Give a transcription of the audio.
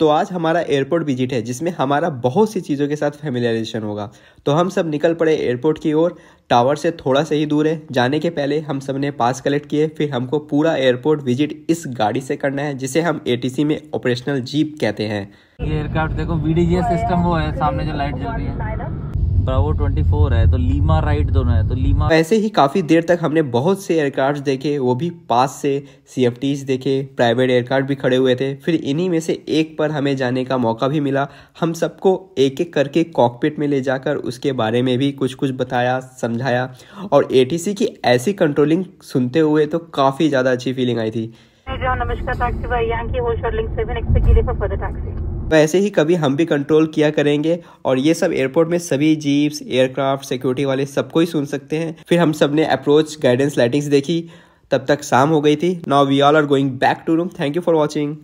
तो आज हमारा एयरपोर्ट विजिट है जिसमें हमारा बहुत सी चीज़ों के साथ फेमिलाइजेशन होगा तो हम सब निकल पड़े एयरपोर्ट की ओर टावर से थोड़ा सा ही दूर है जाने के पहले हम सब ने पास कलेक्ट किए फिर हमको पूरा एयरपोर्ट विजिट इस गाड़ी से करना है जिसे हम एटीसी में ऑपरेशनल जीप कहते हैं ये एयरक्राफ्ट देखो वीडीजीएस सिस्टम वो है सामने जो लाइट जल रही है ब्रावो 24 है तो लीमा राइट दोनों है तो लीमा ऐसे ही काफ़ी देर तक हमने बहुत से एयरक्राफ्ट देखे वो भी पास से सी देखे प्राइवेट एयरक्राफ्ट भी खड़े हुए थे फिर इन्हीं में से एक पर हमें जाने का मौका भी मिला हम सबको एक एक करके कॉकपिट में ले जाकर उसके बारे में भी कुछ कुछ बताया समझाया और ए की ऐसी कंट्रोलिंग सुनते हुए तो काफ़ी ज़्यादा अच्छी फीलिंग आई थी नमस्कार टैक्सी भाई यहाँ की होश और लिंक सेवन एक्सपेक्ट के लिए फॉर द टैक्सी वैसे ही कभी हम भी कंट्रोल किया करेंगे और ये सब एयरपोर्ट में सभी जीप्स एयरक्राफ्ट सिक्योरिटी वाले सबको ही सुन सकते हैं फिर हम सब ने अप्रोच गाइडेंस लाइटिंग्स देखी तब तक शाम हो गई थी now we all are going back to room thank you for watching